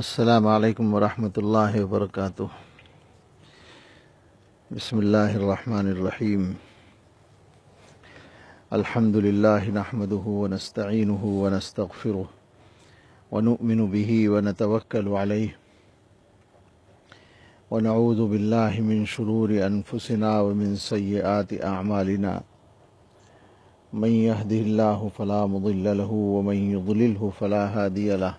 السلام عليكم ورحمة الله وبركاته بسم الله الرحمن الرحيم الحمد لله نحمده ونستعينه ونستغفره ونؤمن به ونتوكل عليه ونعوذ بالله من شرور أنفسنا ومن سيئات أعمالنا من يهده الله فلا مضل له ومن يضلله فلا هادي له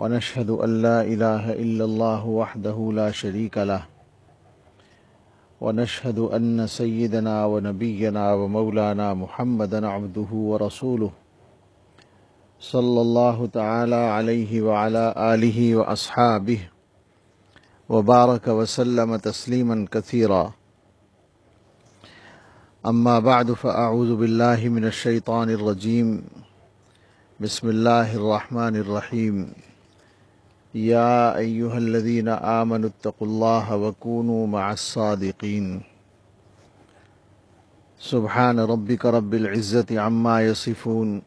ونشهد أن لا إله إلا الله وحده لا شريك له ونشهد أن سيدنا ونبينا ومولانا محمدا عبده ورسوله صلى الله تعالى عليه وعلى آله وأصحابه وبارك وسلم تسليما كثيرا أما بعد فأعوذ بالله من الشيطان الرجيم بسم الله الرحمن الرحيم يا ايها الذين امنوا اتقوا الله وكونوا مع الصادقين سبحان ربك رب العزه عما يصفون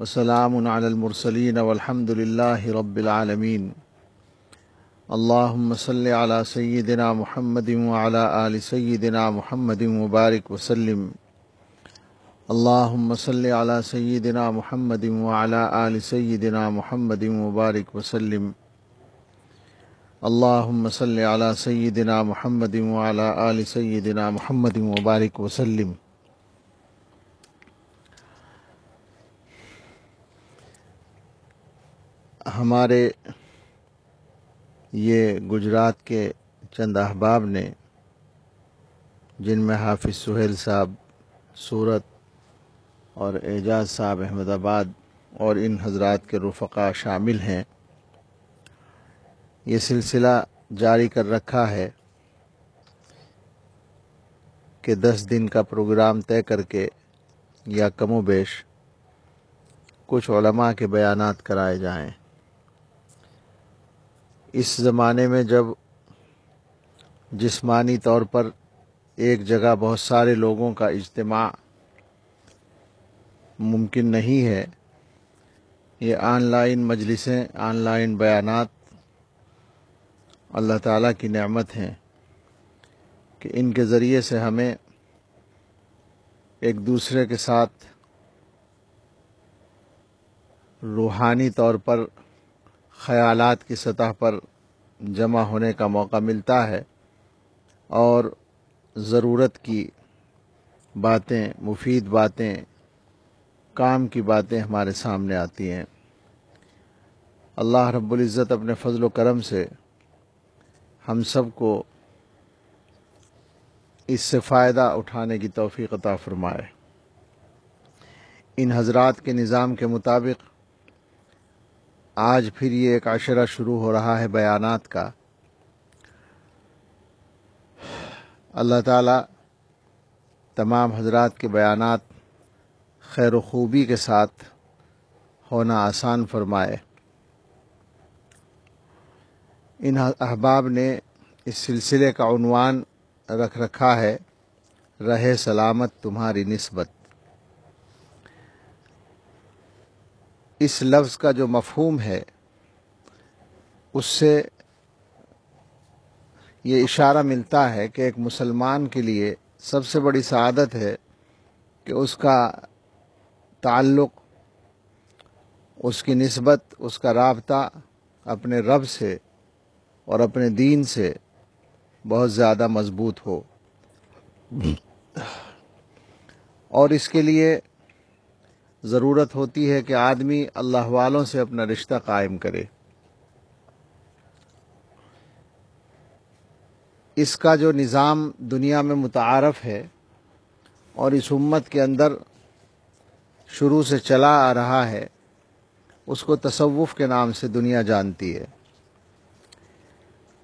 وسلام على المرسلين والحمد لله رب العالمين اللهم صل على سيدنا محمد وعلى ال سيدنا محمد وبارك وسلم अल्लाम सल सय्यदिना महमद वाल सय्यदिना महमद मुबारक वसलम अल्लाम सल सय्यदिना महमद वाल सय्यदिना महमद मुबारक वसलम हमारे ये गुजरात के चंद अहबाब ने जिनमें हाफिज़ सुहेल साहब सूरत और एजाज साहब अहमदाबाद और इन हजरात के रफ़ा शामिल हैं ये सिलसिला जारी कर रखा है कि दस दिन का प्रोग्राम तय करके या कमो बेश कुछ के बयान कराए जाएं। इस ज़माने में जब जिस्मानी तौर पर एक जगह बहुत सारे लोगों का इज्तिमा मुमकिन नहीं है ये ऑनलाइन मजलिसें ऑनलाइन बयानात अल्लाह ताला की नेमत हैं कि इनके ज़रिए से हमें एक दूसरे के साथ रूहानी तौर पर ख़यालात की सतह पर जमा होने का मौका मिलता है और ज़रूरत की बातें मुफीद बातें काम की बातें हमारे सामने आती हैं अल्लाह रब्ज़त अपने फजल करम से हम सब को इससे फ़ायदा उठाने की तोफ़ी अता फ़रमाए इन हजरात के निज़ाम के मुताबिक आज फिर ये एक आशरा शुरू हो रहा है बयानात का अल्लाह ताला तमाम हजरात के बयानात खैर खूबी के साथ होना आसान फरमाए इन अहबाब ने इस सिलसिले का उनवान रख रखा है रहे सलामत तुम्हारी नस्बत इस लफ्ज़ का जो मफहूम है उससे ये इशारा मिलता है कि एक मुसलमान के लिए सबसे बड़ी शादत है कि उसका ताल्लुक़ उसकी नस्बत उसका रबता अपने रब से और अपने दीन से बहुत ज़्यादा मज़बूत हो और इसके लिए ज़रूरत होती है कि आदमी अल्लाह वालों से अपना रिश्ता कायम करे इसका जो निज़ाम दुनिया में मुतारफ़ है और इस उम्मत के अंदर शुरू से चला आ रहा है उसको तसवुफ़ के नाम से दुनिया जानती है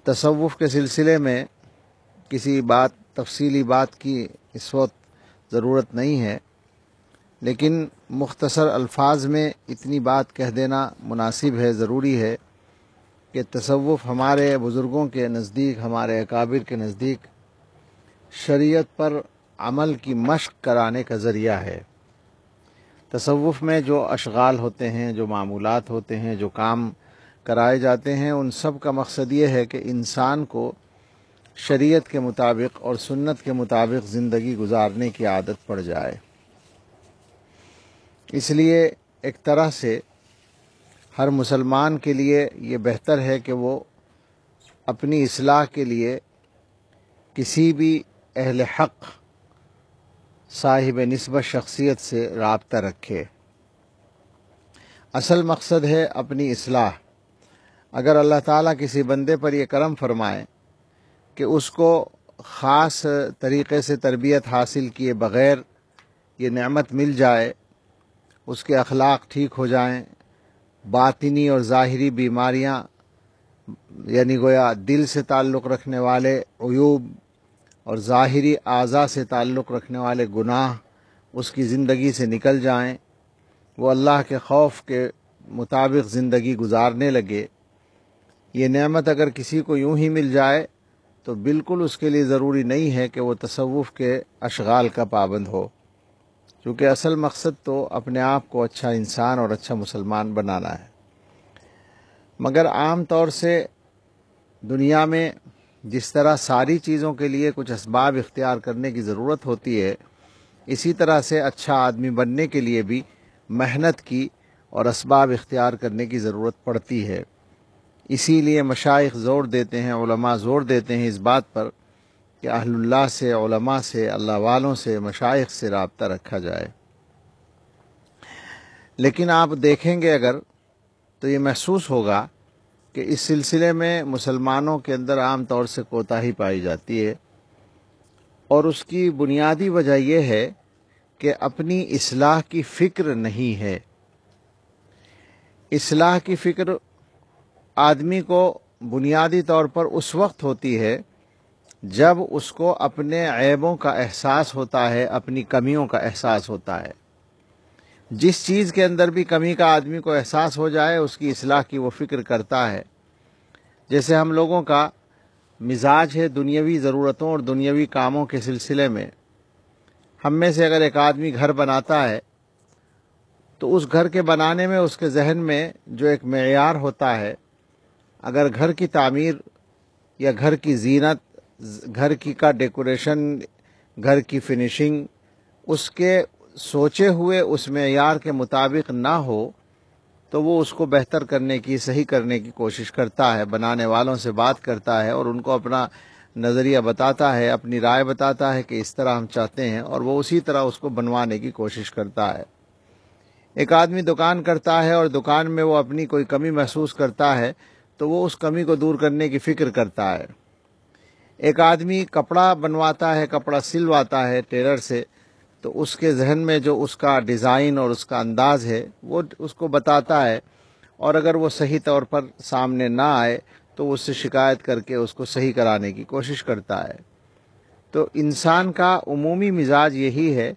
तसव्वुफ के सिलसिले में किसी बात तफसीली बात की इस वक्त ज़रूरत नहीं है लेकिन मुख्तसर अल्फाज में इतनी बात कह देना मुनासिब है ज़रूरी है कि तसव्वुफ हमारे बुज़ुर्गों के नज़दीक हमारे अकाबिर के नज़दीक शरीयत पर अमल की मशक कराने का ज़रिया है तसवुफ़ में जो अशगाल होते हैं जो मामूलत होते हैं जो काम कराए जाते हैं उन सब का मकसद ये है कि इंसान को शरीयत के मुताबिक और सुन्नत के मुताबिक ज़िंदगी गुजारने की आदत पड़ जाए इसलिए एक तरह से हर मुसलमान के लिए ये बेहतर है कि वो अपनी असलाह के लिए किसी भी अहल हक़ साहिब नस्बत शख्सियत से रबता रखे असल मकसद है अपनी असलाह अगर अल्लाह ताली किसी बंदे पर यह करम फरमाए कि उसको ख़ास तरीक़े से तरबियत हासिल किए बग़ैर ये नमत मिल जाए उसके अखलाक ठीक हो जाएं, बातनी और ज़ाहरी बीमारियाँ यानी गोया दिल से ताल्लुक़ रखने वाले अयूब और ज़ाहरी आज़ा से ताल्लुक़ रखने वाले गुनाह उसकी ज़िंदगी से निकल जाएँ वो अल्लाह के खौफ के मुताबिक ज़िंदगी गुजारने लगे ये नेमत अगर किसी को यूं ही मिल जाए तो बिल्कुल उसके लिए ज़रूरी नहीं है कि वो तसवुफ़ के अशगाल का पाबंद हो क्योंकि असल मकसद तो अपने आप को अच्छा इंसान और अच्छा मुसलमान बनाना है मगर आम तौर से दुनिया में जिस तरह सारी चीज़ों के लिए कुछ इसबाब इख्तियार करने की ज़रूरत होती है इसी तरह से अच्छा आदमी बनने के लिए भी मेहनत की और इसबाब इख्तियार करने की ज़रूरत पड़ती है इसीलिए मशाइ ज़ोर देते हैं उलमा ज़ोर देते हैं इस बात पर कि अहल्ला से उलमा से अल्लाह वालों से मशाइ से रबता रखा जाए लेकिन आप देखेंगे अगर तो ये महसूस होगा कि इस सिलसिले में मुसलमानों के अंदर आम तौर से कोताही पाई जाती है और उसकी बुनियादी वजह यह है कि अपनी इसलाह की फ़िक्र नहीं है इसलाह की फ़िक्र आदमी को बुनियादी तौर पर उस वक्त होती है जब उसको अपने ऐबों का एहसास होता है अपनी कमियों का एहसास होता है जिस चीज़ के अंदर भी कमी का आदमी को एहसास हो जाए उसकी असलाह की वो फ़िक्र करता है जैसे हम लोगों का मिजाज है दुनियावी ज़रूरतों और दुनियावी कामों के सिलसिले में हम में से अगर एक आदमी घर बनाता है तो उस घर के बनाने में उसके जहन में जो एक मैार होता है अगर घर की तामीर या घर की जीनत घर की का डेकोरेशन घर की फिनिशिंग उसके सोचे हुए उस मैार के मुताबिक ना हो तो वो उसको बेहतर करने की सही करने की कोशिश करता है बनाने वालों से बात करता है और उनको अपना नज़रिया बताता है अपनी राय बताता है कि इस तरह हम चाहते हैं और वो उसी तरह उसको बनवाने की कोशिश करता है एक आदमी दुकान करता है और दुकान में वो अपनी कोई कमी महसूस करता है तो वो उस कमी को दूर करने की फ़िक्र करता है एक आदमी कपड़ा बनवाता है कपड़ा सिलवाता है टेलर से तो उसके जहन में जो उसका डिज़ाइन और उसका अंदाज है वो उसको बताता है और अगर वो सही तौर पर सामने ना आए तो उससे शिकायत करके उसको सही कराने की कोशिश करता है तो इंसान का उमूमी मिजाज यही है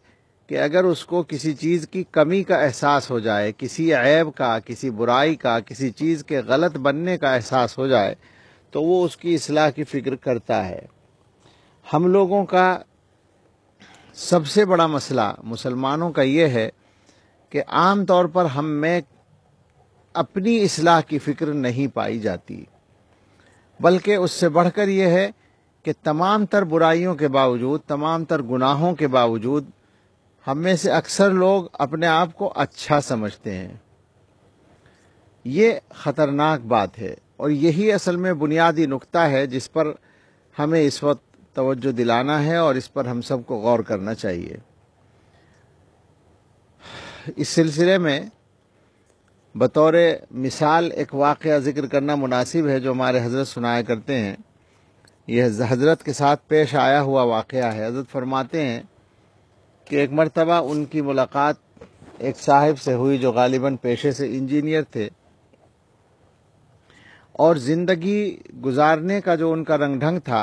कि अगर उसको किसी चीज़ की कमी का एहसास हो जाए किसी ऐब का किसी बुराई का किसी चीज़ के गलत बनने का एहसास हो जाए तो वो उसकी असलाह की फ़िक्र करता है हम लोगों का सबसे बड़ा मसला मुसलमानों का ये है कि आम तौर पर हम में अपनी असलाह की फ़िक्र नहीं पाई जाती बल्कि उससे बढ़कर यह है कि तमाम तर बुराइयों के बावजूद तमाम तर गुनाहों के बावजूद हम में से अक्सर लोग अपने आप को अच्छा समझते हैं ये ख़तरनाक बात है और यही असल में बुनियादी नुक्ता है जिस पर हमें इस वक्त तवज्जो दिलाना है और इस पर हम सबको गौर करना चाहिए इस सिलसिले में बतौर मिसाल एक वाक़ ज़िक्र करना मुनासिब है जो हमारे हजरत सुनाया करते हैं यह हजरत के साथ पेश आया हुआ वाक़ है हजरत फरमाते हैं कि एक मरतबा उनकी मुलाकात एक साहिब से हुई जो गालिबा पेशे से इंजीनियर थे और ज़िंदगी गुजारने का जो उनका रंग ढंग था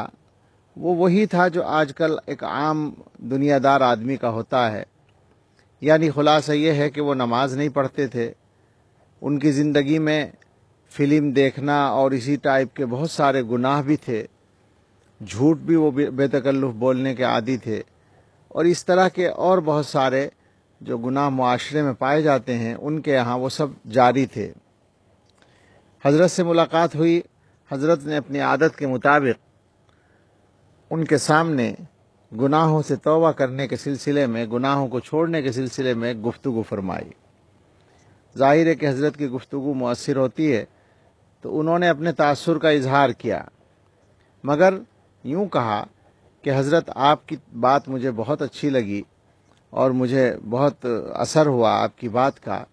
वो वही था जो आजकल एक आम दुनियादार आदमी का होता है यानी खुलासा ये है कि वो नमाज नहीं पढ़ते थे उनकी ज़िंदगी में फिल्म देखना और इसी टाइप के बहुत सारे गुनाह भी थे झूठ भी वो बेतकल्लुफ़ बोलने के आदि थे और इस तरह के और बहुत सारे जो गुनाह माशरे में पाए जाते हैं उनके यहाँ वो सब जारी थे हज़रत से मुलाकात हुई हज़रत ने अपनी आदत के मुताबिक उनके सामने गुनाहों से तोबा करने के सिलसिले में गुनाहों को छोड़ने के सिलसिले में गुफ्तु फरमाई ज़ाहिर है कि हज़रत की गुफ्तु मौसर होती है तो उन्होंने अपने तासर का इजहार किया मगर यूँ कहा कि हज़रत आपकी बात मुझे बहुत अच्छी लगी और मुझे बहुत असर हुआ आपकी बात का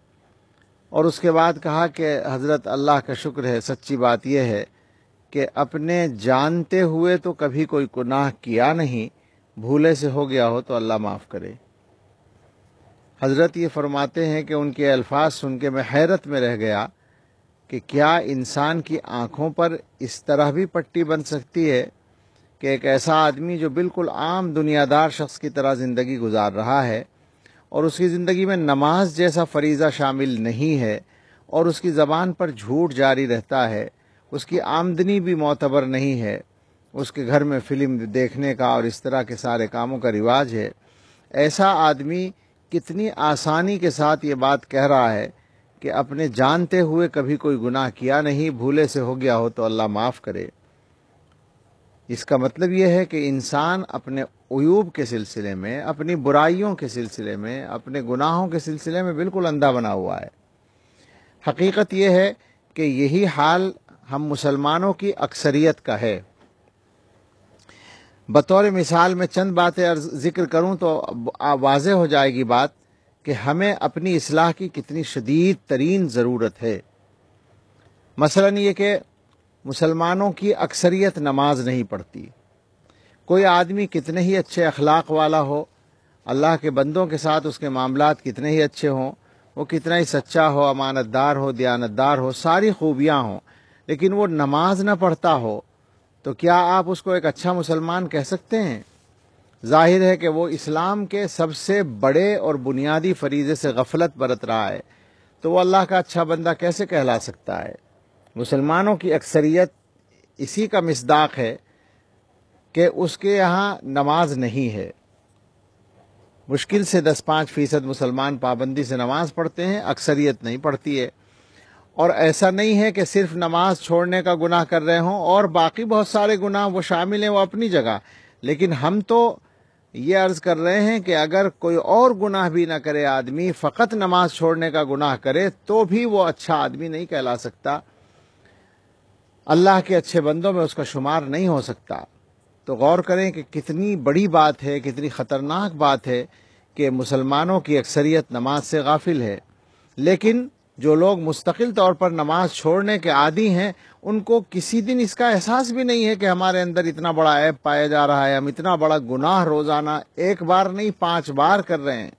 और उसके बाद कहा कि हज़रत अल्लाह का शुक्र है सच्ची बात यह है कि अपने जानते हुए तो कभी कोई गुनाह किया नहीं भूले से हो गया हो तो अल्लाह माफ़ करे हज़रत ये फरमाते हैं कि उनके अल्फाज सुन के मैं हैरत में रह गया कि क्या इंसान की आँखों पर इस तरह भी पट्टी बन सकती है कि एक ऐसा आदमी जो बिल्कुल आम दुनियादार शख्स की तरह ज़िंदगी गुजार रहा है और उसकी ज़िंदगी में नमाज जैसा फरीज़ा शामिल नहीं है और उसकी ज़बान पर झूठ जारी रहता है उसकी आमदनी भी मोतबर नहीं है उसके घर में फिल्म देखने का और इस तरह के सारे कामों का रिवाज है ऐसा आदमी कितनी आसानी के साथ ये बात कह रहा है कि अपने जानते हुए कभी कोई गुनाह किया नहीं भूले से हो गया हो तो अल्लाह माफ़ करे इसका मतलब यह है कि इंसान अपने अयूब के सिलसिले में अपनी बुराइयों के सिलसिले में अपने गुनाहों के सिलसिले में बिल्कुल अंधा बना हुआ है हकीकत यह है कि यही हाल हम मुसलमानों की अक्सरियत का है बतौर मिसाल मैं चंद बातें जिक्र करूं तो वाज हो जाएगी बात कि हमें अपनी इसलाह की कितनी शदीद तरीन ज़रूरत है मसलन ये कि मुसलमानों की अक्सरियत नमाज नहीं पढ़ती कोई आदमी कितने ही अच्छे अखलाक वाला हो अल्लाह के बंदों के साथ उसके मामला कितने ही अच्छे हों वो कितना ही सच्चा हो अमानतदार हो दयानतदार हो सारी खूबियाँ हों लेकिन वो नमाज ना पढ़ता हो तो क्या आप उसको एक अच्छा मुसलमान कह सकते हैं जाहिर है कि वो इस्लाम के सबसे बड़े और बुनियादी फरीजे से गफलत बरत रहा है तो वो अल्लाह का अच्छा बंदा कैसे कहला सकता है मुसलमानों की अक्सरियत इसी का मसदाक है कि उसके यहाँ नमाज नहीं है मुश्किल से दस पाँच फ़ीसद मुसलमान पाबंदी से नमाज पढ़ते हैं अक्सरियत नहीं पढ़ती है और ऐसा नहीं है कि सिर्फ नमाज छोड़ने का गुनाह कर रहे हों और बाकी बहुत सारे गुनाह वो शामिल हैं वो अपनी जगह लेकिन हम तो ये अर्ज़ कर रहे हैं कि अगर कोई और गुनाह भी ना करे आदमी फ़कत नमाज छोड़ने का गुनाह करे तो भी वो अच्छा आदमी नहीं कहला सकता अल्लाह के अच्छे बंदों में उसका शुमार नहीं हो सकता तो गौर करें कि कितनी बड़ी बात है कितनी ख़तरनाक बात है कि मुसलमानों की अक्सरियत नमाज से गाफिल है लेकिन जो लोग मुस्तकिल तौर पर नमाज छोड़ने के आदि हैं उनको किसी दिन इसका एहसास भी नहीं है कि हमारे अंदर इतना बड़ा ऐप पाया जा रहा है हम इतना बड़ा गुनाह रोज़ाना एक बार नहीं पांच बार कर रहे हैं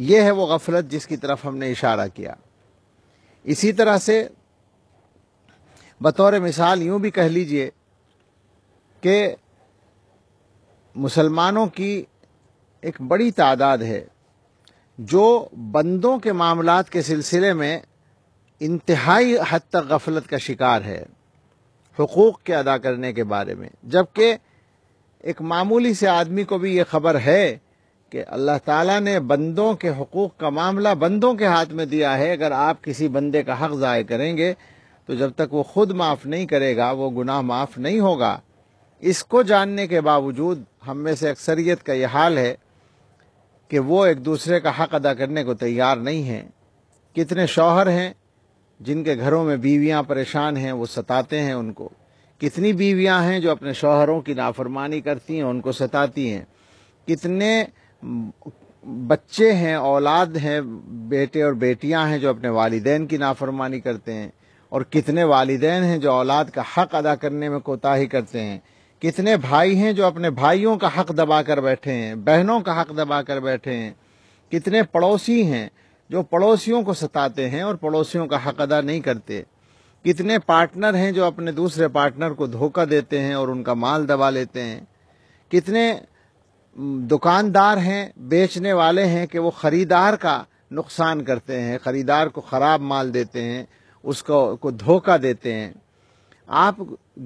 यह है वो गफलत जिसकी तरफ हमने इशारा किया इसी तरह से बतौर मिसाल यूं भी कह लीजिए कि मुसलमानों की एक बड़ी तादाद है जो बंदों के मामलात के सिलसिले में इंतहाई हद तक गफलत का शिकार है हकूक़ के अदा करने के बारे में जबकि एक मामूली से आदमी को भी ये खबर है कि अल्लाह ताला ने बंदों के हकूक़ का मामला बंदों के हाथ में दिया है अगर आप किसी बंदे का हक ज़ाय करेंगे तो जब तक वो खुद माफ़ नहीं करेगा वो गुनाह माफ़ नहीं होगा इसको जानने के बावजूद हम में से अक्सरियत का यह हाल है कि वो एक दूसरे का हक अदा करने को तैयार नहीं हैं कितने शौहर हैं जिनके घरों में बीवियां परेशान हैं वो सताते हैं उनको कितनी बीवियां हैं जो अपने शौहरों की नाफरमानी करती हैं उनको सताती हैं कितने बच्चे हैं औलाद हैं बेटे और बेटियां हैं जो अपने वालदेन की नाफरमानी करते हैं और कितने वालदेन हैं जो औलाद का हक अदा करने में कोताही करते हैं कितने भाई हैं जो अपने भाइयों का हक दबा कर बैठे हैं बहनों का हक दबा कर बैठे हैं कितने पड़ोसी हैं जो पड़ोसियों को सताते हैं और पड़ोसियों का हक अदा नहीं करते कितने पार्टनर हैं जो अपने दूसरे पार्टनर को धोखा देते हैं और उनका माल दबा लेते हैं कितने दुकानदार हैं बेचने वाले हैं कि वो ख़रीदार का नुकसान करते हैं ख़रीदार को ख़राब माल देते हैं उसको को धोखा देते हैं आप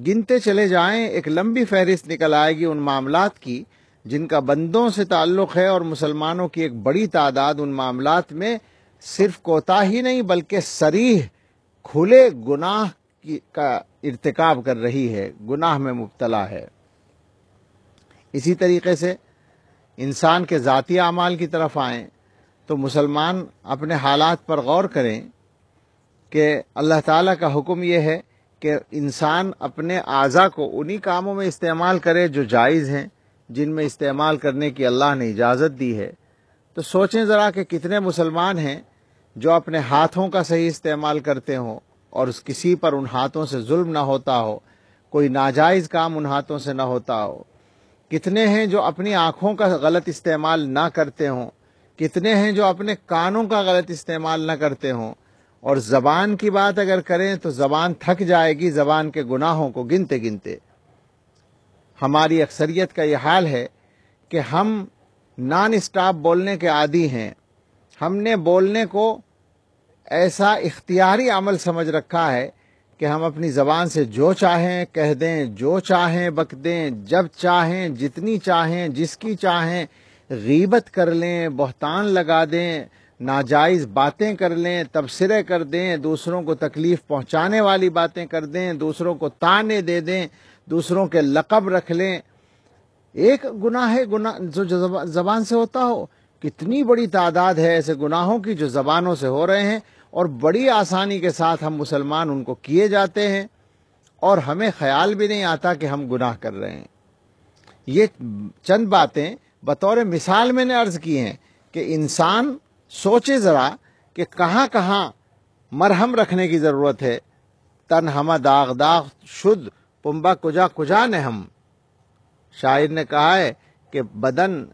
गिनते चले जाएं एक लंबी फहरिस्त निकल आएगी उन मामलात की जिनका बंदों से ताल्लुक़ है और मुसलमानों की एक बड़ी तादाद उन मामलात में सिर्फ कोताही नहीं बल्कि सरीह खुले गुनाह की, का इरतक कर रही है गुनाह में मुबतला है इसी तरीके से इंसान के ज़ाती अमाल की तरफ आएँ तो मुसलमान अपने हालात पर गौर करें कि अल्लाह ताला का हुक्म यह है कि इंसान अपने अज़ा को उन्हीं कामों में इस्तेमाल करे जो जायज़ हैं जिनमें इस्तेमाल करने की अल्लाह ने इजाज़त दी है तो सोचें ज़रा कि कितने मुसलमान हैं जो अपने हाथों का सही इस्तेमाल करते हों और उस किसी पर उन हाथों से जुल्म ना होता हो कोई नाजायज़ काम उन हाथों से ना होता हो कितने हैं जो अपनी आँखों का गलत इस्तेमाल ना करते हों कितने हैं जो अपने कानों का गलत इस्तेमाल ना करते हों और ज़बान की बात अगर करें तो ज़बान थक जाएगी ज़बान के गुनाहों को गिनते गिनते हमारी अक्सरियत का यह हाल है कि हम नॉन स्टॉप बोलने के आदि हैं हमने बोलने को ऐसा इख्तियारी अमल समझ रखा है कि हम अपनी ज़बान से जो चाहें कह दें जो चाहें बक दें जब चाहें जितनी चाहें जिसकी चाहें गीबत कर लें बहतान लगा दें नाजायज़ बातें कर लें तबसरे कर दें दूसरों को तकलीफ़ पहुंचाने वाली बातें कर दें दूसरों को ताने दे दें दूसरों के लकब रख लें एक गुनाह है गुनाह जो जबान से होता हो कितनी बड़ी तादाद है ऐसे गुनाहों की जो ज़बानों से हो रहे हैं और बड़ी आसानी के साथ हम मुसलमान उनको किए जाते हैं और हमें ख्याल भी नहीं आता कि हम गुनाह कर रहे हैं ये चंद बातें बतौर मिसाल मैंने अर्ज़ की हैं कि इंसान सोचे ज़रा कि कहाँ कहाँ मरहम रखने की ज़रूरत है तन हम दाग दाग शुद्ध पुम्बा कुजा कुजा ने हम शायर ने कहा है कि बदन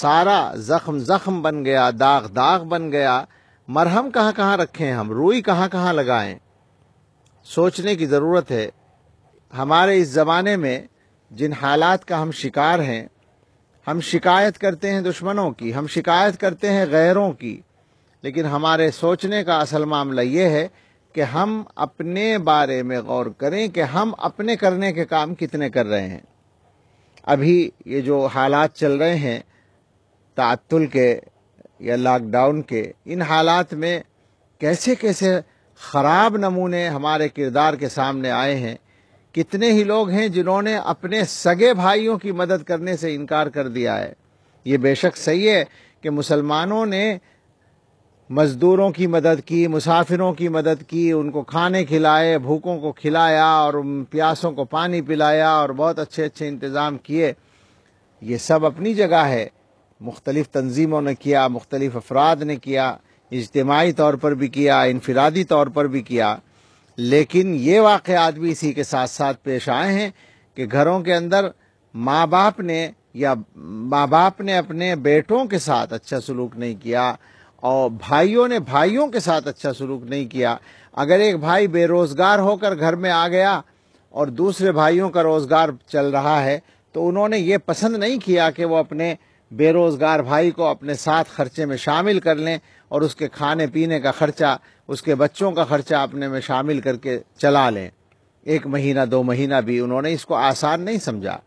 सारा जख्म जख्म बन गया दाग दाग बन गया मरहम कहाँ कहाँ रखें हम रुई कहाँ कहाँ लगाएं सोचने की ज़रूरत है हमारे इस ज़माने में जिन हालात का हम शिकार हैं हम शिकायत करते हैं दुश्मनों की हम शिकायत करते हैं गैरों की लेकिन हमारे सोचने का असल मामला ये है कि हम अपने बारे में गौर करें कि हम अपने करने के काम कितने कर रहे हैं अभी ये जो हालात चल रहे हैं तातुल के या लॉकडाउन के इन हालात में कैसे कैसे ख़राब नमूने हमारे किरदार के सामने आए हैं कितने ही लोग हैं जिन्होंने अपने सगे भाइयों की मदद करने से इनकार कर दिया है ये बेशक सही है कि मुसलमानों ने मज़दूरों की मदद की मुसाफिरों की मदद की उनको खाने खिलाए भूखों को खिलाया और प्यासों को पानी पिलाया और बहुत अच्छे अच्छे इंतज़ाम किए ये सब अपनी जगह है मुख्तलिफ़ तंजीमों ने किया मुख्तलिफ़ अफराद ने किया इज्तमाही तौर पर भी किया इनफरादी तौर पर भी किया लेकिन ये वाक़ात भी इसी के साथ साथ पेश आए हैं कि घरों के अंदर माँ बाप ने या माँ बाप ने अपने बेटों के साथ अच्छा सलूक नहीं किया और भाइयों ने भाइयों के साथ अच्छा सलूक नहीं किया अगर एक भाई बेरोज़गार होकर घर में आ गया और दूसरे भाइयों का रोज़गार चल रहा है तो उन्होंने ये पसंद नहीं किया कि वो अपने बेरोज़गार भाई को अपने साथ खर्चे में शामिल कर लें और उसके खाने पीने का खर्चा उसके बच्चों का खर्चा अपने में शामिल करके चला लें एक महीना दो महीना भी उन्होंने इसको आसान नहीं समझा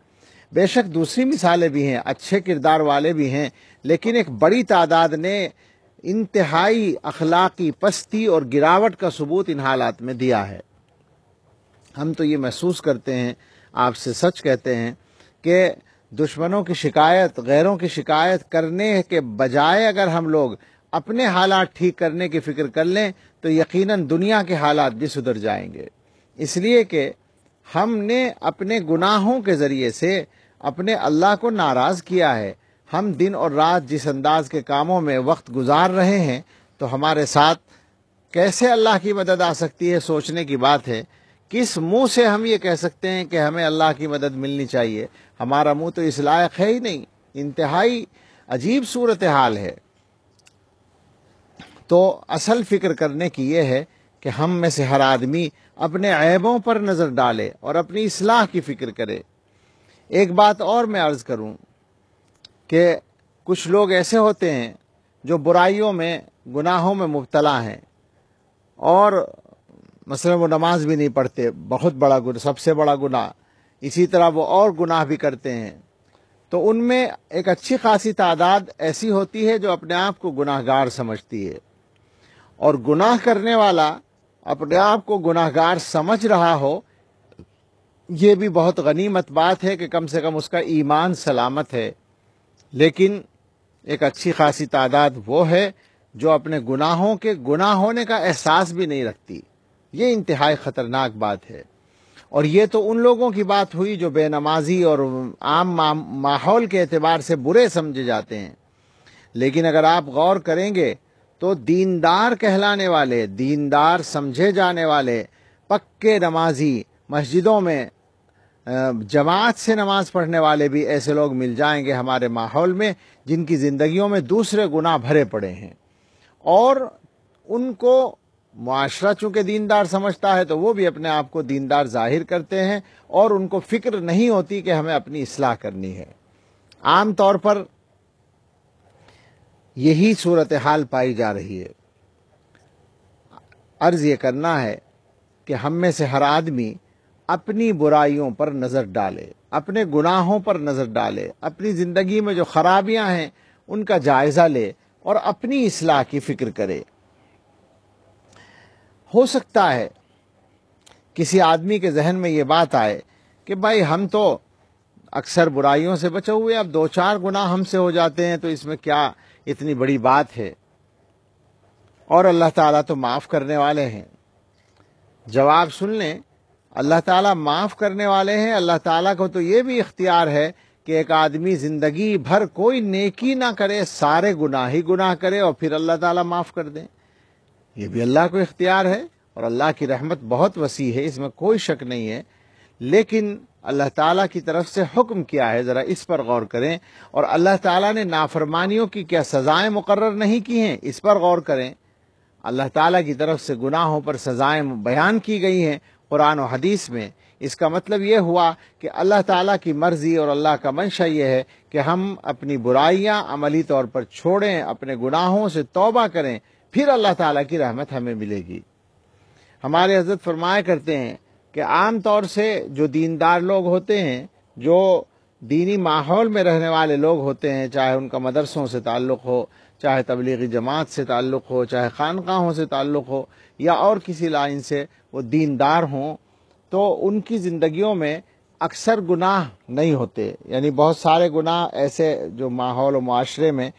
बेशक दूसरी मिसालें भी हैं अच्छे किरदार वाले भी हैं लेकिन एक बड़ी तादाद ने इंतहाई अखलाकी पस्ती और गिरावट का सबूत इन हालात में दिया है हम तो ये महसूस करते हैं आपसे सच कहते हैं कि दुश्मनों की शिकायत गैरों की शिकायत करने के बजाय अगर हम लोग अपने हालात ठीक करने की फिक्र कर लें तो यकीनन दुनिया के हालात भी सुधर जाएंगे इसलिए कि हमने अपने गुनाहों के ज़रिए से अपने अल्लाह को नाराज़ किया है हम दिन और रात जिस अंदाज के कामों में वक्त गुजार रहे हैं तो हमारे साथ कैसे अल्लाह की मदद आ सकती है सोचने की बात है किस मुंह से हम ये कह सकते हैं कि हमें अल्लाह की मदद मिलनी चाहिए हमारा मुंह तो इस लायक है ही नहीं इंतहाई अजीब सूरत हाल है तो असल फिक्र करने की यह है कि हम में से हर आदमी अपने ऐबों पर नज़र डाले और अपनी इसलाह की फ़िक्र करे एक बात और मैं अर्ज़ करूं कि कुछ लोग ऐसे होते हैं जो बुराइयों में गुनाहों में मुबतला हैं और मसलन वो नमाज भी नहीं पढ़ते बहुत बड़ा गुना सबसे बड़ा गुनाह इसी तरह वो और गुनाह भी करते हैं तो उनमें एक अच्छी खासी तादाद ऐसी होती है जो अपने आप को गुनाहगार समझती है और गुनाह करने वाला अपने आप को गुनाहगार समझ रहा हो ये भी बहुत गनीमत बात है कि कम से कम उसका ईमान सलामत है लेकिन एक अच्छी खासी तादाद वो है जो अपने गुनाहों के गुनाह होने का एहसास भी नहीं रखती ये इंतहाई ख़तरनाक बात है और ये तो उन लोगों की बात हुई जो बेनमाजी और आम माहौल के एतबार से बुरे समझे जाते हैं लेकिन अगर आप गौर करेंगे तो दीनदार कहलाने वाले दीनदार समझे जाने वाले पक्के नमाजी मस्जिदों में जमात से नमाज पढ़ने वाले भी ऐसे लोग मिल जाएंगे हमारे माहौल में जिनकी ज़िंदगियों में दूसरे गुनाह भरे पड़े हैं और उनको माशरा चूँकि दीनदार समझता है तो वो भी अपने आप को दीनदार जाहिर करते हैं और उनको फिक्र नहीं होती कि हमें अपनी असलाह करनी है आम तौर पर यही सूरत हाल पाई जा रही है अर्ज़ ये करना है कि हम में से हर आदमी अपनी बुराइयों पर नज़र डाले अपने गुनाहों पर नज़र डाले अपनी ज़िंदगी में जो ख़राबियां हैं उनका जायज़ा ले और अपनी असलाह की फ़िक्र करे हो सकता है किसी आदमी के जहन में ये बात आए कि भाई हम तो अक्सर बुराइयों से बचे हुए अब दो चार गुना हमसे हो जाते हैं तो इसमें क्या इतनी बड़ी बात है और अल्लाह ताला तो माफ़ करने वाले हैं जवाब सुन लें अल्लाह ताला माफ़ करने वाले हैं अल्लाह ताला को तो ये भी इख्तियार है कि एक आदमी ज़िंदगी भर कोई नेकी ना करे सारे गुना ही गुनाह करे और फिर अल्लाह ताला माफ़ कर दें ये भी अल्लाह को इख्तियार है और अल्लाह की रहमत बहुत वसी है इसमें कोई शक नहीं है लेकिन अल्लाह ताला की तरफ से हुक्म किया है ज़रा इस पर गौर करें और अल्लाह ताला ने नाफरमानियों की क्या सज़ाएं मुकर नहीं की हैं इस पर गौर करें अल्लाह ताला की तरफ से गुनाहों पर सज़ाएं बयान की गई हैं कुरान और हदीस में इसका मतलब ये हुआ कि अल्लाह ताला की मर्ज़ी और अल्लाह का मंशा यह है कि हम अपनी बुराइयाँ अमली तौर पर छोड़ें अपने गुनाहों से तोबा करें फिर अल्लाह ताला की रहमत हमें मिलेगी हमारे हजरत फरमाया करते हैं कि आम तौर से जो दीनदार लोग होते हैं जो दीनी माहौल में रहने वाले लोग होते हैं चाहे उनका मदरसों से ताल्लुक़ हो चाहे तबलीगी जमात से ताल्लुक़ हो चाहे खानकाहों से ताल्लुक़ हो या और किसी लाइन से वो दीनदार हों तो उनकी ज़िंदगियों में अक्सर गुनाह नहीं होते यानी बहुत सारे गुनाह ऐसे जो माहौल और माशरे में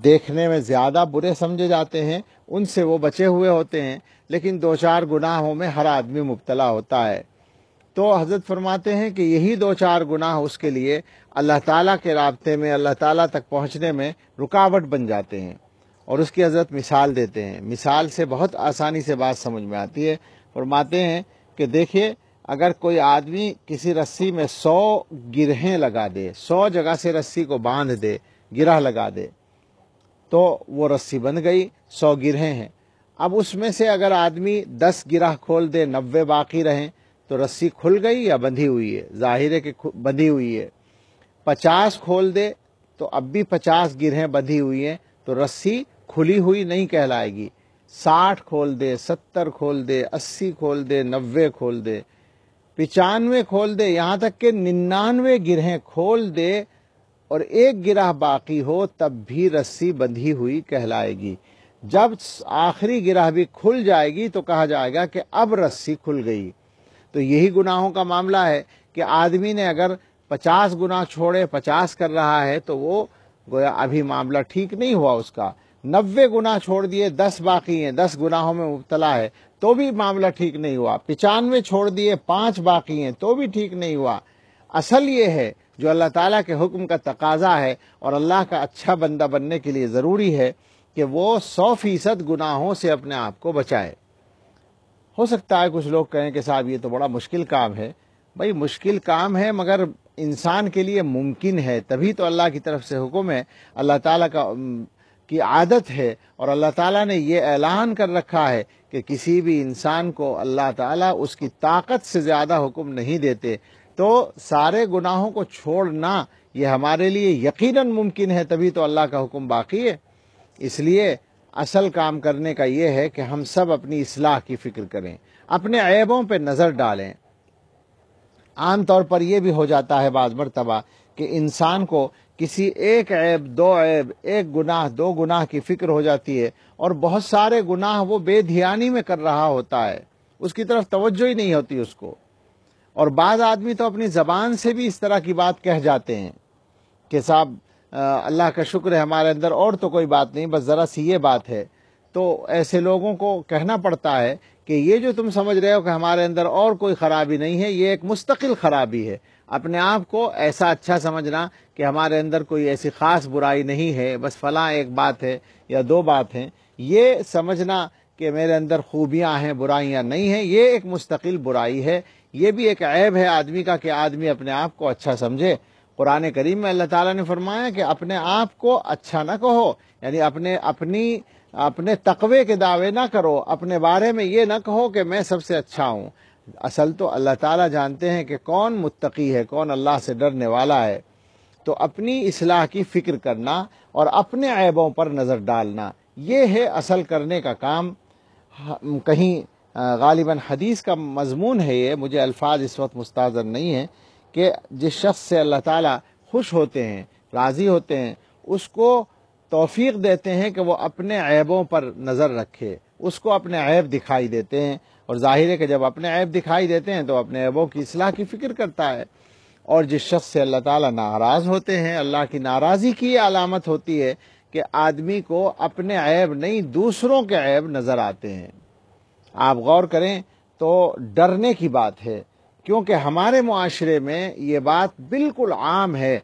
देखने में ज़्यादा बुरे समझे जाते हैं उनसे वो बचे हुए होते हैं लेकिन दो चार गुनाहों में हर आदमी मुबतला होता है तो हजरत फरमाते हैं कि यही दो चार गुनाह उसके लिए अल्लाह ताला के रबते में अल्लाह ताला तक पहुंचने में रुकावट बन जाते हैं और उसकी हजरत मिसाल देते हैं मिसाल से बहुत आसानी से बात समझ में आती है फरमाते हैं कि देखिए अगर कोई आदमी किसी रस्सी में सौ गिरहें लगा दे सौ जगह से रस्सी को बांध दे गिरह लगा दे तो वो रस्सी बन गई सौ गिरहे हैं अब उसमें से अगर आदमी दस गिरह खोल दे नब्बे बाकी रहें तो रस्सी खुल गई या बंधी हुई है जाहिर है कि बंधी हुई है पचास खोल दे तो अब भी पचास गिरहें बंधी हुई हैं तो रस्सी खुली हुई नहीं कहलाएगी साठ खोल दे सत्तर खोल दे अस्सी खोल दे नब्बे खोल दे पिचानवे खोल दे यहाँ तक कि निन्यानवे गिरहें खोल दे और एक गिरह बाकी हो तब भी रस्सी बंधी हुई कहलाएगी जब आखिरी गिरह भी खुल जाएगी तो कहा जाएगा कि अब रस्सी खुल गई तो यही गुनाहों का मामला है कि आदमी ने अगर पचास गुना छोड़े पचास कर रहा है तो वो गोया अभी मामला ठीक नहीं हुआ उसका नब्बे गुना छोड़ दिए दस बाकी हैं दस गुनाहों में मुबतला है तो भी मामला ठीक नहीं हुआ पिचानवे छोड़ दिए पांच बाकी हैं तो भी ठीक नहीं हुआ असल ये है जो अल्लाह ताला के हुक्म का तकाजा है और अल्लाह का अच्छा बंदा बनने के लिए ज़रूरी है कि वो सौ फीसद गुनाहों से अपने आप को बचाए हो सकता है कुछ लोग कहें कि साहब ये तो बड़ा मुश्किल काम है भाई मुश्किल काम है मगर इंसान के लिए मुमकिन है तभी तो अल्लाह की तरफ से हुक्म है अल्लाह ताला का की आदत है और अल्लाह ताला ने यह ऐलान कर रखा है कि किसी भी इंसान को अल्लाह ताला उसकी ताकत से ज़्यादा हुक्म नहीं देते तो सारे गुनाहों को छोड़ना ये हमारे लिए यकीनन मुमकिन है तभी तो अल्लाह का हुक्म बाकी है इसलिए असल काम करने का ये है कि हम सब अपनी असलाह की फ़िक्र करें अपने ऐबों पर नज़र डालें आम तौर पर यह भी हो जाता है बाज मरतबा कि इंसान को किसी एक ऐब दो ऐब एक गुनाह दो गुनाह की फ़िक्र हो जाती है और बहुत सारे गुनाह वो बेधियानी में कर रहा होता है उसकी तरफ तवज्जो ही नहीं होती उसको और बाद आदमी तो अपनी ज़बान से भी इस तरह की बात कह जाते हैं कि साहब अल्लाह का शुक्र है हमारे अंदर और तो कोई बात नहीं बस ज़रा सी ये बात है तो ऐसे लोगों को कहना पड़ता है कि ये जो तुम समझ रहे हो कि हमारे अंदर और कोई ख़राबी नहीं है ये एक मुस्तकिल ख़राबी है अपने आप को ऐसा अच्छा समझना कि हमारे अंदर कोई ऐसी ख़ास बुराई नहीं है बस फलाँ एक बात है या दो बात हैं ये समझना कि मेरे अंदर खूबियां हैं बुराइयां नहीं हैं ये एक मुस्तकिल बुराई है ये भी एक ऐब है आदमी का कि आदमी अपने आप को अच्छा समझे कुरान करीम में अल्लाह ताला ने फरमाया कि अपने आप को अच्छा ना कहो यानी अपने अपनी अपने तकवे के दावे ना करो अपने बारे में ये ना कहो कि मैं सबसे अच्छा हूँ असल तो अल्लाह ताला जानते हैं कि कौन मुत्तकी है कौन अल्लाह से डरने वाला है तो अपनी इसलाह की फ़िक्र करना और अपने ऐबों पर नज़र डालना ये है असल करने का काम कहीं गालिबा हदीस का मजमून है ये मुझे अल्फाज इस वक्त मुस्तर नहीं है कि जिस शख्स से अल्लाह ताला खुश होते हैं राज़ी होते हैं उसको तोफ़ी देते हैं कि वो अपने ऐबों पर नज़र रखे उसको अपने ऐब दिखाई देते हैं और जाहिर है कि जब अपने ऐब दिखाई देते हैं तो अपने ऐबों की असलाह की फ़िक्र करता है और जिस शख्स से अल्लाह ताला नाराज़ होते हैं अल्लाह की नाराज़ी की अलामत होती है कि आदमी को अपने ऐब नहीं दूसरों के ऐब नज़र आते हैं आप गौर करें तो डरने की बात है क्योंकि हमारे माशरे में ये बात बिल्कुल आम है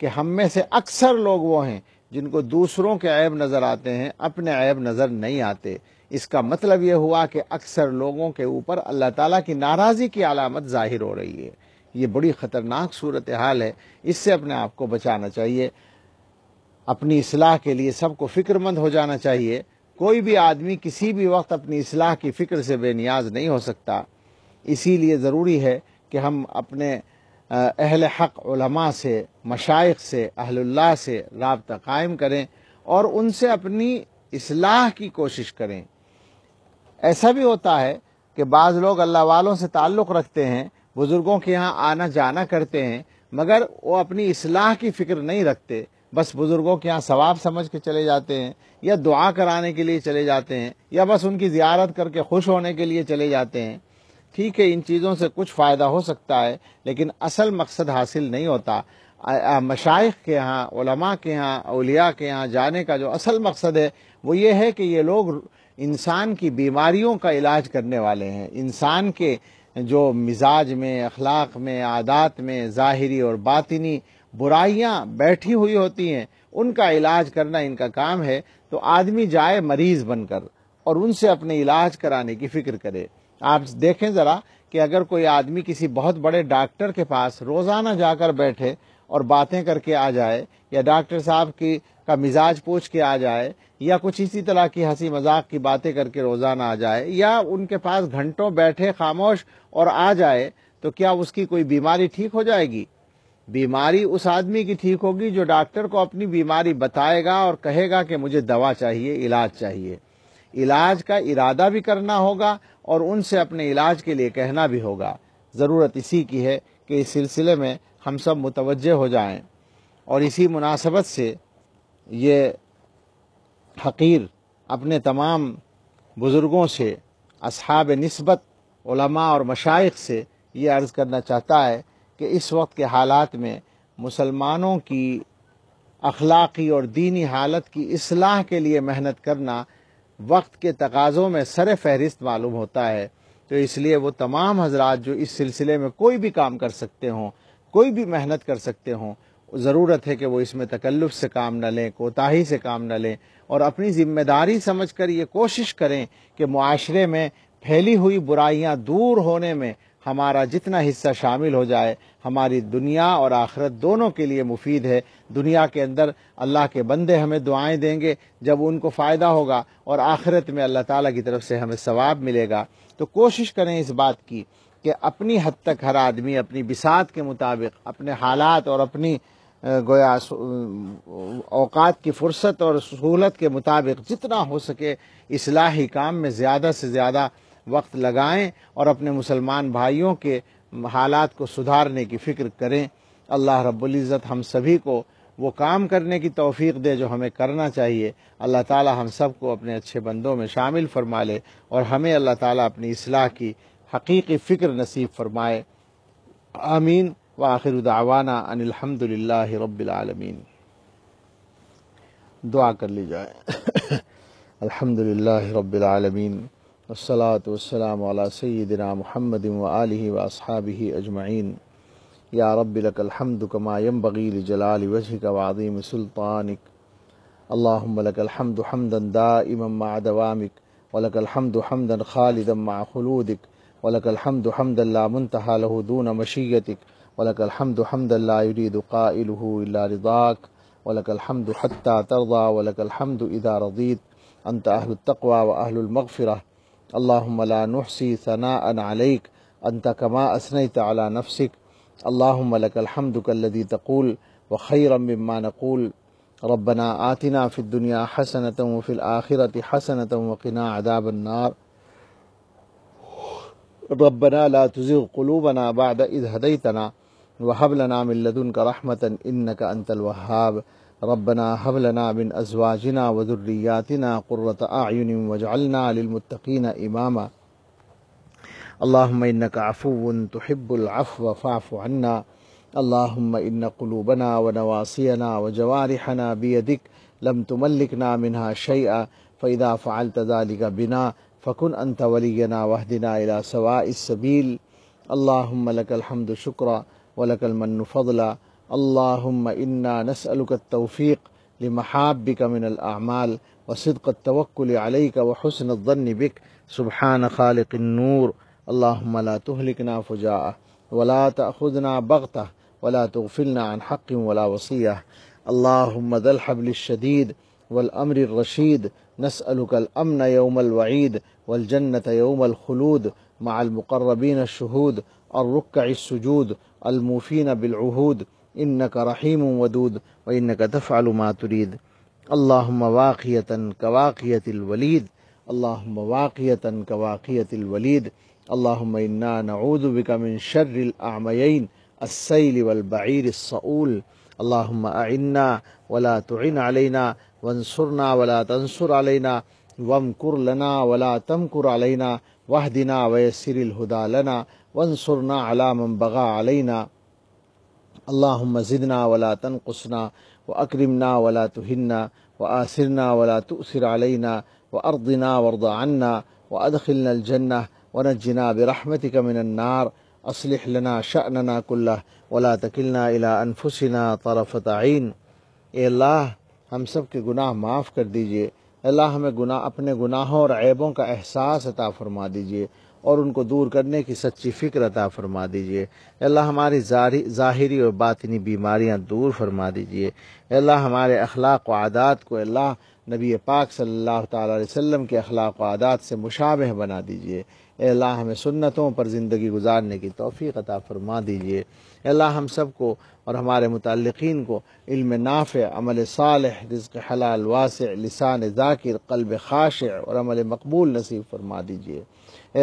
कि हम में से अक्सर लोग वो हैं जिनको दूसरों के ऐब नज़र आते हैं अपने ऐब नज़र नहीं आते इसका मतलब ये हुआ कि अक्सर लोगों के ऊपर अल्लाह ताला की नाराज़गी की अलामत ज़ाहिर हो रही है ये बड़ी ख़तरनाक सूरत हाल है इससे अपने आप को बचाना चाहिए अपनी असलाह के लिए सबको फ़िक्रमंद हो जाना चाहिए कोई भी आदमी किसी भी वक्त अपनी असलाह की फ़िक्र से बेनियाज नहीं हो सकता इसीलिए ज़रूरी है कि हम अपने अहल हक उलमा से मशाइ से अहल्ला से रबता कायम करें और उनसे अपनी असलाह की कोशिश करें ऐसा भी होता है कि बाज़ लोग अल्लाह वालों से ताल्लुक़ रखते हैं बुज़ुर्गों के यहाँ आना जाना करते हैं मगर वो अपनी असलाह की फ़िक्र नहीं रखते बस बुज़ुर्गों के यहाँ सवाब समझ के चले जाते हैं या दुआ कराने के लिए चले जाते हैं या बस उनकी ज़्यारत करके खुश होने के लिए चले जाते हैं ठीक है इन चीज़ों से कुछ फ़ायदा हो सकता है लेकिन असल मकसद हासिल नहीं होता मशाइ के यहाँ ओलमा के यहाँ अलिया के यहाँ जाने का जो असल मकसद है वो ये है कि ये लोग इंसान की बीमारियों का इलाज करने वाले हैं इंसान के जो मिजाज में अखलाक में आदात में ज़ाहरी और बातनी बुराइयाँ बैठी हुई होती हैं उनका इलाज करना इनका काम है तो आदमी जाए मरीज बनकर और उनसे अपने इलाज कराने की फिक्र करे आप देखें ज़रा कि अगर कोई आदमी किसी बहुत बड़े डॉक्टर के पास रोज़ाना जाकर बैठे और बातें करके आ जाए या डॉक्टर साहब की का मिजाज पूछ के आ जाए या कुछ इसी तरह की हंसी मजाक की बातें करके रोज़ाना आ जाए या उनके पास घंटों बैठे खामोश और आ जाए तो क्या उसकी कोई बीमारी ठीक हो जाएगी बीमारी उस आदमी की ठीक होगी जो डॉक्टर को अपनी बीमारी बताएगा और कहेगा कि मुझे दवा चाहिए इलाज चाहिए इलाज का इरादा भी करना होगा और उनसे अपने इलाज के लिए कहना भी होगा ज़रूरत इसी की है कि इस सिलसिले में हम सब मुतवज हो जाएं और इसी मुनासबत से ये हकीर अपने तमाम बुज़ुर्गों से असहाब नस्बत और मशाइ से ये अर्ज़ करना चाहता है कि इस वक्त के हालात में मुसलमानों की अखलाक़ी और दीनी हालत की असलाह के लिए मेहनत करना वक्त के तकाज़ों में सर फहरिस्त मालूम होता है तो इसलिए वो तमाम हजरात जो इस सिलसिले में कोई भी काम कर सकते हों कोई भी मेहनत कर सकते हों ज़रूरत है कि वो इसमें तकल्लुफ़ से काम न लें कोताही से काम न लें और अपनी ज़िम्मेदारी समझ कर ये कोशिश करें कि माशरे में फैली हुई बुराइयां दूर होने में हमारा जितना हिस्सा शामिल हो जाए हमारी दुनिया और आखरत दोनों के लिए मुफीद है दुनिया के अंदर अल्लाह के बंदे हमें दुआएं देंगे जब उनको फ़ायदा होगा और आखिरत में अल्लाह ताला की तरफ से हमें सवाब मिलेगा तो कोशिश करें इस बात की कि अपनी हद तक हर आदमी अपनी बिसात के मुताबिक अपने हालात और अपनी गोया अवकात की फुर्सत और सहूलत के मुताबिक जितना हो सके इसलाही काम में ज़्यादा से ज़्यादा वक्त लगाएं और अपने मुसलमान भाइयों के हालात को सुधारने की फ़िक्र करें अल्लाह रब्ज़त हम सभी को वो काम करने की तोफ़ी दे जो हमें करना चाहिए अल्लाह ताला हम सब को अपने अच्छे बंदों में शामिल फरमा ले और हमें अल्लाह ताला अपनी असलाह की हकीकी फ़िक्र नसीब फरमाए आमीन व आखिर दावाना अनिलहमदिल्ला रबालमीन दुआ कर ली जाए अल्हम्दुलिल्लाह रब्बिल आलमीन والصلاة والسلام على سيدنا محمد وآله وأصحابه أجمعين يا رب لك الحمد كما ينبغي لجلال وجهك وعظيم سلطانك اللهم لك الحمد حمدا دائما مع دوامك ولك الحمد حمدا خالدا مع خلودك ولك الحمد حمدا لا منتهى له دون مشيتك ولك الحمد حمدا لا يريد قائله إلا رضاك ولك الحمد حتى ترضى ولك الحمد إذا رضيت أنت أهل التقوى وأهل المغفرة اللهم لا نحصي ثناء عليك أنت كما أثنيت على نفسك اللهم لك الحمد كالذي تقول وخيرا مما نقول ربنا آتنا في الدنيا حسنة وفي الآخرة حسنة وقنا عذاب النار ربنا لا تزغ قلوبنا بعد إذ هديتنا وهب لنا من لدنك رحمة إنك أنت الوهاب ربنا هب لنا من أزواجنا وذرياتنا قرة أعين واجعلنا للمتقين إماما اللهم إنك عفو تحب العفو فاعف عنا اللهم إن قلوبنا ونواصينا وجوارحنا بيدك لم تملكنا منها شيئا فإذا فعلت ذلك بنا فكن أنت ولينا واهدنا إلى سواء السبيل اللهم لك الحمد شكرا ولك المن فضلا اللهم إنا نسألك التوفيق لمحابك من الأعمال وصدق التوكل عليك وحسن الظن بك سبحان خالق النور اللهم لا تهلكنا فجاءه ولا تأخذنا بغته ولا تغفلنا عن حق ولا وصيه اللهم ذا الحبل الشديد والأمر الرشيد نسألك الأمن يوم الوعيد والجنة يوم الخلود مع المقربين الشهود الركع السجود الموفين بالعهود إنك رحيم ودود وإنك تفعل ما تريد اللهم واقية كواقية الوليد اللهم واقية كواقية الوليد اللهم إنا نعوذ بك من شر الأعميين السيل والبعير الصؤول اللهم أعنا ولا تعن علينا وانصرنا ولا تنصر علينا وامكر لنا ولا تمكر علينا واهدنا ويسر الهدى لنا وانصرنا على من بغى علينا अल्लाह मज़िदना वला तनकुसना व अकरमना वला तहन्ना व आसरना वला तसर अलना व अर्दना वर्दाना व अदखिलजन्ना व नजना बरहमतिक मिनन्नार असलह लना शनना कुल्ला वला तकिलना इला अनफुसना तरफ़त आन अल्लाह हम सब के गुनाह माफ़ कर दीजिए अल्लाह हमें गुनाह अपने गुनाहों और ऐबों का एहसास अता फरमा दीजिए और उनको दूर करने की सच्ची फ़िक्र अता फरमा दीजिए अल्लाह हमारी ज़ाहरी और बातनी बीमारियाँ दूर फरमा दीजिए अल्लाह हमारे अखलाक व आदात को अल्लाह नबी पाक सल्लल्लाहु अलैहि वसल्लम के अखलाक आदात से मुशाबह बना दीजिए अल्लाह हमें सुन्नतों पर ज़िंदगी गुजारने की तोफ़ी अता फरमा दीजिए अल्लाह हम सब को और हमारे मतलकिन को इल्म नाफ़ अमल साल रिज़ हलाल वास लसान ज़ाकिर कल्ब खाश और अमल मकबूल नसीब फरमा दीजिए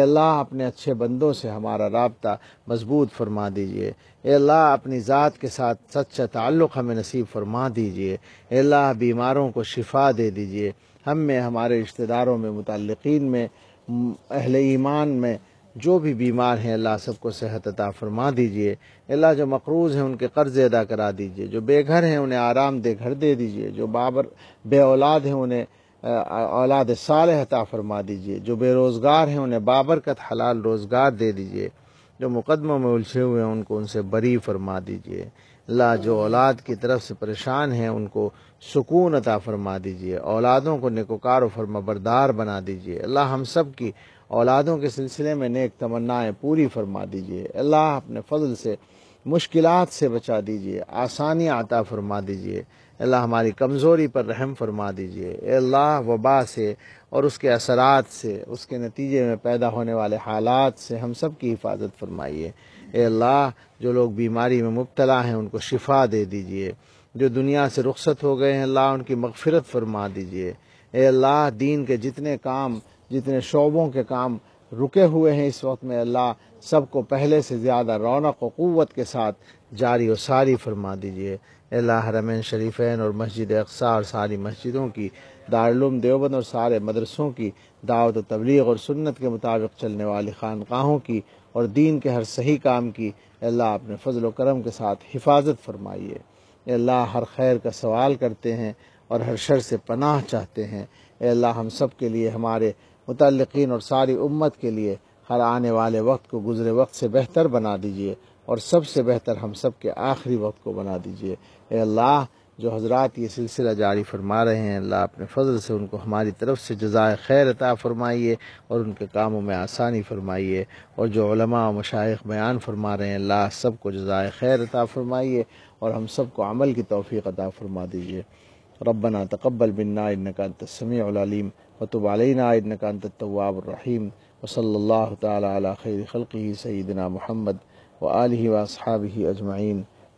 अल्लाह अपने अच्छे बंदों से हमारा रबता मजबूत फरमा दीजिए अल्लाह अपनी ज़ात के साथ सच्चा ताल्लुक़ हमें नसीब फरमा दीजिए अल्लाह बीमारों को शिफा दे दीजिए हम में हमारे रिश्तेदारों में मुतलकिन में अहल ईमान में जो भी बीमार हैं अल्लाह सबको सेहत अता फरमा दीजिए अल्लाह जो मकरूज़ हैं उनके कर्ज़ अदा करा दीजिए जो बेघर हैं उन्हें आराम दे घर दे दीजिए जो बाबर बे औलाद हैं उन्हें औलाद साल अता फरमा दीजिए जो बेरोज़गार हैं उन्हें बाबरकत हलाल रोज़गार दे दीजिए जो मुकदमों में उलझे हुए हैं उनको उनसे बरी फरमा दीजिए ला जो औलाद की तरफ से परेशान हैं उनको सुकून अता फरमा दीजिए औलादों को निकोकार फरमा बरदार बना दीजिए अल्लाह हम सब की औलादों के सिलसिले में नेक तमन्नाएँ पूरी फरमा दीजिए अल्लाह अपने फजल से मुश्किल से बचा दीजिए आसानियाँ अता फरमा दीजिए अल्लाह हमारी कमज़ोरी पर रहम फरमा दीजिए अल्लाह वबा से और उसके असरात से उसके नतीजे में पैदा होने वाले हालात से हम सब की हिफाजत फरमाइए अल्लाह जो लोग बीमारी में मुबतला हैं उनको शिफा दे दीजिए जो दुनिया से रुखसत हो गए हैं अल्लाह उनकी मगफरत फरमा दीजिए अल्लाह दीन के जितने काम जितने शोबों के काम रुके हुए हैं इस वक्त में अल्लाह सबको पहले से ज़्यादा रौनक व क़वत के साथ जारी व सारी फरमा दीजिए हरमैन शरीफैन और मस्जिद अकसा और सारी मस्जिदों की दारुम देवबंद और सारे मदरसों की दावत तबलीग और सुन्नत के मुताबिक चलने वाली खानकाहों की और दीन के हर सही काम की अल्लाह अपने फजल करम के साथ हिफाजत फरमाइए अल्लाह हर खैर का सवाल करते हैं और हर शर से पनाह चाहते हैं अल्लाह हम सब के लिए हमारे मुतलकिन और सारी उम्मत के लिए हर आने वाले वक्त को गुजरे वक्त से बेहतर बना दीजिए और सबसे बेहतर हम सब के आखिरी वक्त को बना दीजिए अल्लाह जो हजरत ये सिलसिला जारी फरमा रहे हैं अल्लाह अपने फजल से उनको हमारी तरफ से जजाय खैर अता फरमाइए और उनके कामों में आसानी फरमाइए और जो उलमा और मशाइ बयान फरमा रहे हैं अल्लाह सबको जजाय खैर अता फरमाइए और हम सबको अमल की तोफ़ी अता फरमा दीजिए रबना तकबल बिन्ना इनकान तसमीम वतुबालना इनकान तवाबरहीम वसल्ला तैर खलक़ी सईदना महमद व आलि वासहाबी अजमाइन